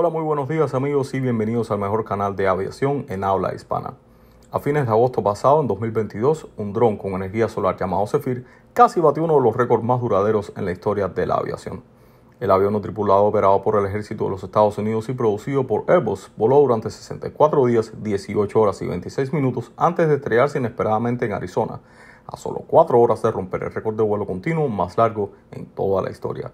Hola, muy buenos días amigos y bienvenidos al mejor canal de aviación en habla hispana. A fines de agosto pasado, en 2022, un dron con energía solar llamado Zephyr casi batió uno de los récords más duraderos en la historia de la aviación. El avión no tripulado operado por el ejército de los Estados Unidos y producido por Airbus voló durante 64 días, 18 horas y 26 minutos antes de estrellarse inesperadamente en Arizona, a solo 4 horas de romper el récord de vuelo continuo más largo en toda la historia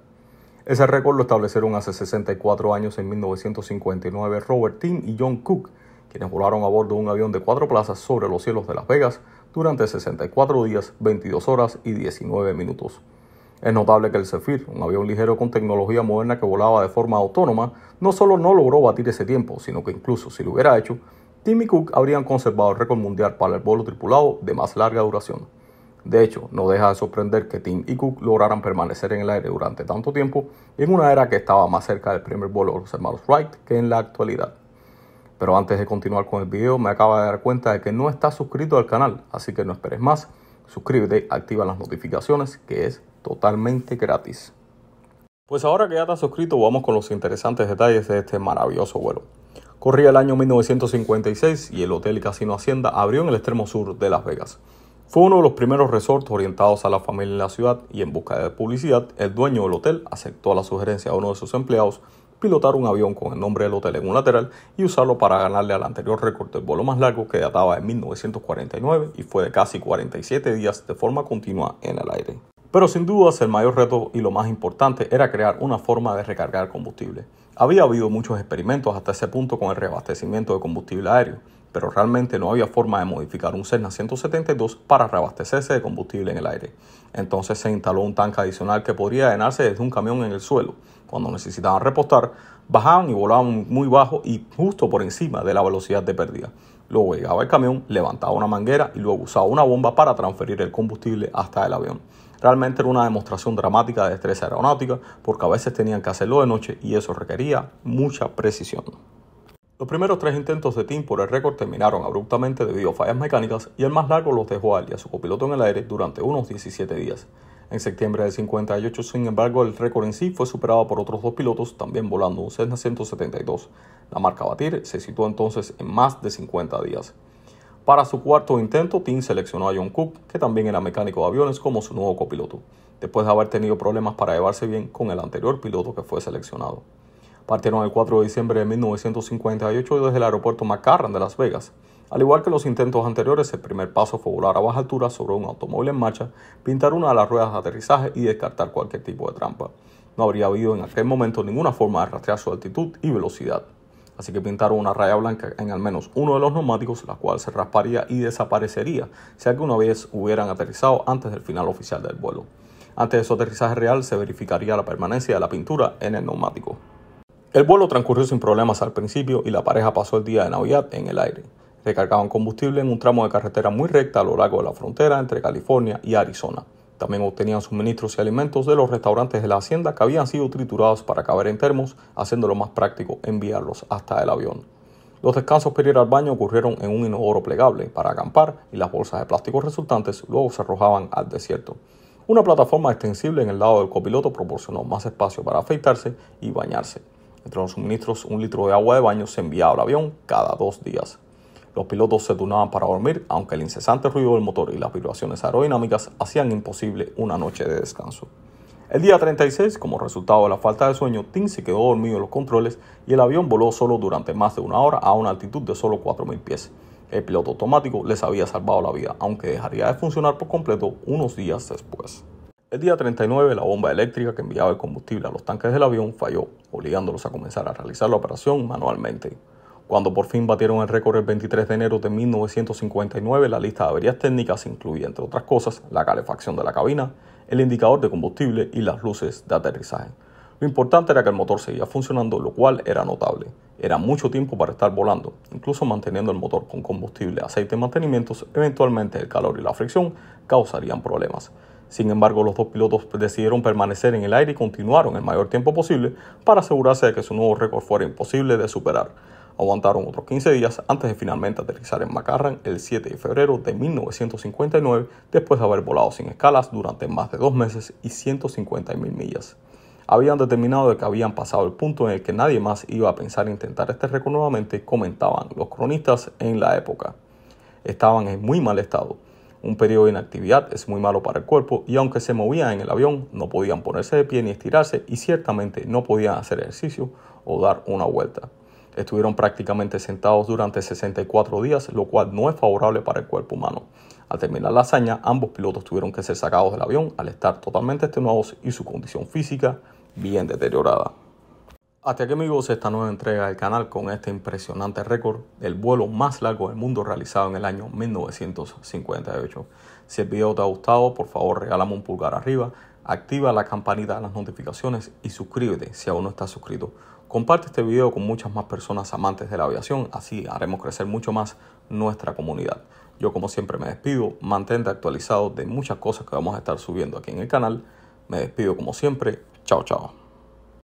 ese récord lo establecieron hace 64 años en 1959 Robert Tim y John Cook, quienes volaron a bordo de un avión de cuatro plazas sobre los cielos de Las Vegas durante 64 días, 22 horas y 19 minutos. Es notable que el Zephyr, un avión ligero con tecnología moderna que volaba de forma autónoma, no solo no logró batir ese tiempo, sino que incluso si lo hubiera hecho, Tim y Cook habrían conservado el récord mundial para el vuelo tripulado de más larga duración. De hecho, no deja de sorprender que Tim y Cook lograran permanecer en el aire durante tanto tiempo en una era que estaba más cerca del primer vuelo de los hermanos Wright que en la actualidad. Pero antes de continuar con el video, me acaba de dar cuenta de que no estás suscrito al canal, así que no esperes más. Suscríbete, activa las notificaciones, que es totalmente gratis. Pues ahora que ya estás suscrito, vamos con los interesantes detalles de este maravilloso vuelo. Corría el año 1956 y el Hotel y Casino Hacienda abrió en el extremo sur de Las Vegas. Fue uno de los primeros resorts orientados a la familia en la ciudad y en busca de publicidad, el dueño del hotel aceptó la sugerencia de uno de sus empleados pilotar un avión con el nombre del hotel en un lateral y usarlo para ganarle al anterior récord del vuelo más largo que databa de 1949 y fue de casi 47 días de forma continua en el aire. Pero sin dudas el mayor reto y lo más importante era crear una forma de recargar combustible. Había habido muchos experimentos hasta ese punto con el reabastecimiento de combustible aéreo, pero realmente no había forma de modificar un Cessna 172 para reabastecerse de combustible en el aire. Entonces se instaló un tanque adicional que podría llenarse desde un camión en el suelo. Cuando necesitaban repostar, bajaban y volaban muy bajo y justo por encima de la velocidad de pérdida. Luego llegaba el camión, levantaba una manguera y luego usaba una bomba para transferir el combustible hasta el avión. Realmente era una demostración dramática de destreza aeronáutica porque a veces tenían que hacerlo de noche y eso requería mucha precisión. Los primeros tres intentos de Tim por el récord terminaron abruptamente debido a fallas mecánicas y el más largo los dejó a y a su copiloto en el aire, durante unos 17 días. En septiembre de 58, sin embargo, el récord en sí fue superado por otros dos pilotos, también volando un Cessna 172. La marca batir se situó entonces en más de 50 días. Para su cuarto intento, Tim seleccionó a John Cook, que también era mecánico de aviones, como su nuevo copiloto, después de haber tenido problemas para llevarse bien con el anterior piloto que fue seleccionado. Partieron el 4 de diciembre de 1958 desde el aeropuerto McCarran de Las Vegas. Al igual que los intentos anteriores, el primer paso fue volar a baja altura sobre un automóvil en marcha, pintar una de las ruedas de aterrizaje y descartar cualquier tipo de trampa. No habría habido en aquel momento ninguna forma de rastrear su altitud y velocidad. Así que pintaron una raya blanca en al menos uno de los neumáticos, la cual se rasparía y desaparecería si alguna vez hubieran aterrizado antes del final oficial del vuelo. Antes de su aterrizaje real se verificaría la permanencia de la pintura en el neumático. El vuelo transcurrió sin problemas al principio y la pareja pasó el día de Navidad en el aire. Recargaban combustible en un tramo de carretera muy recta a lo largo de la frontera entre California y Arizona. También obtenían suministros y alimentos de los restaurantes de la hacienda que habían sido triturados para caber en termos, haciéndolo más práctico enviarlos hasta el avión. Los descansos para ir al baño ocurrieron en un inodoro plegable para acampar y las bolsas de plástico resultantes luego se arrojaban al desierto. Una plataforma extensible en el lado del copiloto proporcionó más espacio para afeitarse y bañarse. Entre los suministros, un litro de agua de baño se enviaba al avión cada dos días. Los pilotos se turnaban para dormir, aunque el incesante ruido del motor y las vibraciones aerodinámicas hacían imposible una noche de descanso. El día 36, como resultado de la falta de sueño, Tim se quedó dormido en los controles y el avión voló solo durante más de una hora a una altitud de solo 4.000 pies. El piloto automático les había salvado la vida, aunque dejaría de funcionar por completo unos días después. El día 39, la bomba eléctrica que enviaba el combustible a los tanques del avión falló, obligándolos a comenzar a realizar la operación manualmente. Cuando por fin batieron el récord el 23 de enero de 1959, la lista de averías técnicas incluía, entre otras cosas, la calefacción de la cabina, el indicador de combustible y las luces de aterrizaje. Lo importante era que el motor seguía funcionando, lo cual era notable. Era mucho tiempo para estar volando, incluso manteniendo el motor con combustible, aceite y mantenimientos, eventualmente el calor y la fricción causarían problemas. Sin embargo, los dos pilotos decidieron permanecer en el aire y continuaron el mayor tiempo posible para asegurarse de que su nuevo récord fuera imposible de superar. Aguantaron otros 15 días antes de finalmente aterrizar en Macarran el 7 de febrero de 1959 después de haber volado sin escalas durante más de dos meses y 150.000 millas. Habían determinado que habían pasado el punto en el que nadie más iba a pensar intentar este récord nuevamente, comentaban los cronistas en la época. Estaban en muy mal estado un periodo de inactividad es muy malo para el cuerpo y aunque se movían en el avión, no podían ponerse de pie ni estirarse y ciertamente no podían hacer ejercicio o dar una vuelta. Estuvieron prácticamente sentados durante 64 días, lo cual no es favorable para el cuerpo humano. Al terminar la hazaña, ambos pilotos tuvieron que ser sacados del avión al estar totalmente extenuados y su condición física bien deteriorada. Hasta aquí amigos esta nueva entrega del canal con este impresionante récord del vuelo más largo del mundo realizado en el año 1958. Si el video te ha gustado, por favor regálame un pulgar arriba, activa la campanita de las notificaciones y suscríbete si aún no estás suscrito. Comparte este video con muchas más personas amantes de la aviación, así haremos crecer mucho más nuestra comunidad. Yo como siempre me despido, mantente actualizado de muchas cosas que vamos a estar subiendo aquí en el canal. Me despido como siempre, chao chao.